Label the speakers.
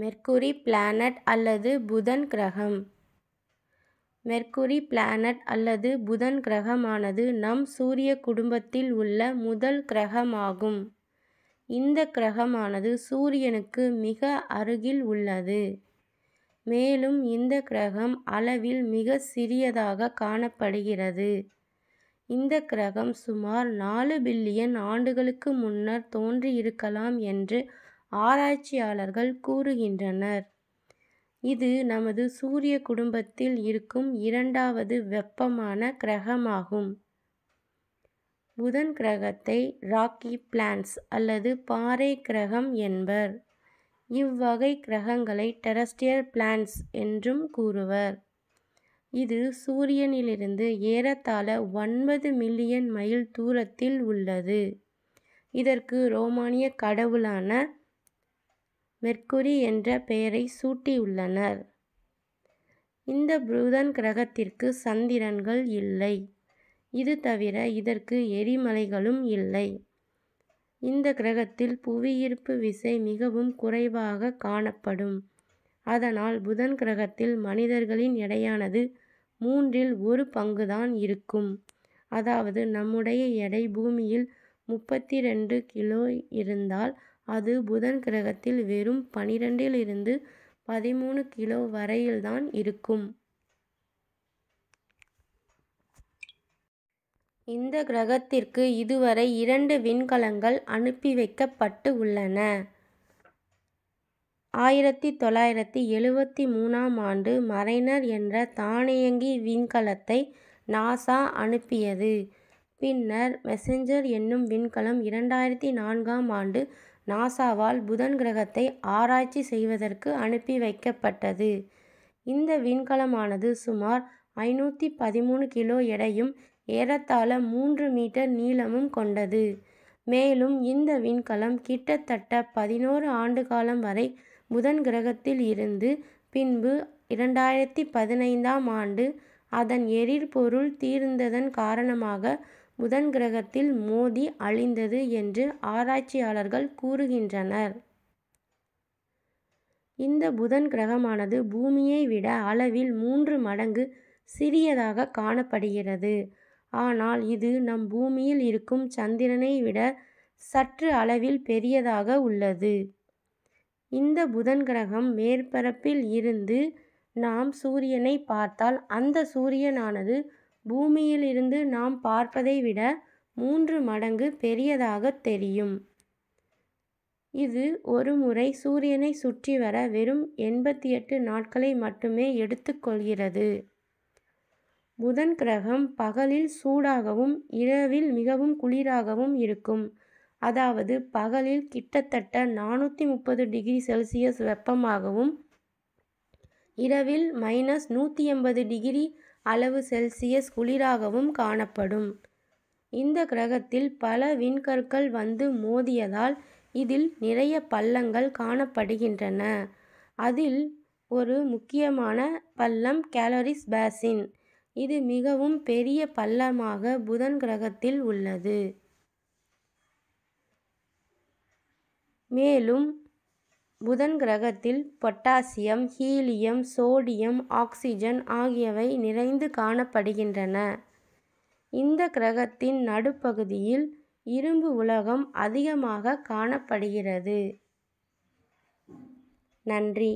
Speaker 1: mercury planet அல்லது புதன் கிரகம் மெர்க்குரி பிளானட் அல்லது புதன் கிரகமானது நம் சூரிய குடும்பத்தில் உள்ள முதல் கிரகமாகும் இந்த கிரகமானது சூரியனுக்கு மிக அருகில் உள்ளது மேலும் இந்த கிரகம் அளவில் மிக சிறியதாக காணப்படுகிறது இந்த கிரகம் சுமார் நாலு பில்லியன் ஆண்டுகளுக்கு முன்னர் தோன்றியிருக்கலாம் என்று ஆராய்ச்சியாளர்கள் கூறுகின்றனர் இது நமது சூரிய குடும்பத்தில் இருக்கும் இரண்டாவது வெப்பமான கிரகமாகும் புதன் கிரகத்தை ராக்கி பிளான்ஸ் அல்லது பாறை கிரகம் என்பர் இவ்வகை கிரகங்களை டெரஸ்டியர் பிளான்ஸ் என்றும் கூறுவர் இது சூரியனிலிருந்து ஏறத்தாழ ஒன்பது மில்லியன் மைல் தூரத்தில் உள்ளது இதற்கு ரோமானிய கடவுளான மெர்க்குரி என்ற பெயரை சூட்டியுள்ளனர் இந்த புதன் கிரகத்திற்கு சந்திரன்கள் இல்லை இது தவிர இதற்கு எரிமலைகளும் இல்லை இந்த கிரகத்தில் புவியீர்ப்பு விசை மிகவும் குறைவாக காணப்படும் அதனால் புதன் கிரகத்தில் மனிதர்களின் எடையானது மூன்றில் ஒரு பங்குதான் இருக்கும் அதாவது நம்முடைய எடை பூமியில் முப்பத்தி ரெண்டு கிலோ இருந்தால் அது புதன் கிரகத்தில் வெறும் பனிரெண்டிலிருந்து பதிமூணு கிலோ வரையில்தான் இருக்கும் இந்த கிரகத்திற்கு இதுவரை இரண்டு விண்கலங்கள் அனுப்பி வைக்கப்பட்டு உள்ளன ஆயிரத்தி தொள்ளாயிரத்தி எழுவத்தி மூணாம் ஆண்டு மரைனர் என்ற தானியங்கி விண்கலத்தை நாசா அனுப்பியது பின்னர் மெசஞ்சர் என்னும் விண்கலம் இரண்டாயிரத்தி நான்காம் ஆண்டு நாசாவால் புதன் கிரகத்தை ஆராய்ச்சி செய்வதற்கு அனுப்பி வைக்கப்பட்டது இந்த விண்கலமானது சுமார் ஐநூற்றி பதிமூணு கிலோ எடையும் ஏறத்தாழ மூன்று மீட்டர் நீளமும் கொண்டது மேலும் இந்த விண்கலம் கிட்டத்தட்ட பதினோரு ஆண்டு காலம் வரை புதன் கிரகத்தில் இருந்து பின்பு இரண்டாயிரத்தி பதினைந்தாம் ஆண்டு அதன் எரிபொருள் தீர்ந்ததன் காரணமாக புதன் கிரகத்தில் மோதி அழிந்தது என்று ஆராய்ச்சியாளர்கள் கூறுகின்றனர் இந்த புதன் கிரகமானது பூமியை விட அளவில் மூன்று மடங்கு சிறியதாக காணப்படுகிறது ஆனால் இது நம் பூமியில் இருக்கும் சந்திரனை விட சற்று அளவில் பெரியதாக உள்ளது இந்த புதன் கிரகம் மேற்பரப்பில் இருந்து நாம் சூரியனை பார்த்தால் அந்த சூரியனானது பூமியிலிருந்து நாம் பார்ப்பதை விட மூன்று மடங்கு பெரியதாக தெரியும் இது ஒரு முறை சூரியனை சுற்றி வர வெறும் எண்பத்தி எட்டு நாட்களை மட்டுமே எடுத்துக்கொள்கிறது புதன் கிரகம் பகலில் சூடாகவும் இரவில் மிகவும் குளிராகவும் இருக்கும் அதாவது பகலில் கிட்டத்தட்ட நானூற்றி முப்பது டிகிரி செல்சியஸ் வெப்பமாகவும் இரவில் மைனஸ் நூற்றி எண்பது டிகிரி அளவு செல்சியஸ் குளிராகவும் காணப்படும் இந்த கிரகத்தில் பல விண்கற்கள் வந்து மோதியதால் இதில் நிறைய பள்ளங்கள் காணப்படுகின்றன அதில் ஒரு முக்கியமான பள்ளம் கேலரிஸ் பேசின் இது மிகவும் பெரிய பள்ளமாக புதன் கிரகத்தில் உள்ளது மேலும் புதன் கிரகத்தில் பொட்டாசியம் ஹீலியம் சோடியம் ஆக்சிஜன் ஆகியவை நிறைந்து காணப்படுகின்றன இந்த கிரகத்தின் நடுப்பகுதியில் இரும்பு உலகம் அதிகமாக காணப்படுகிறது நன்றி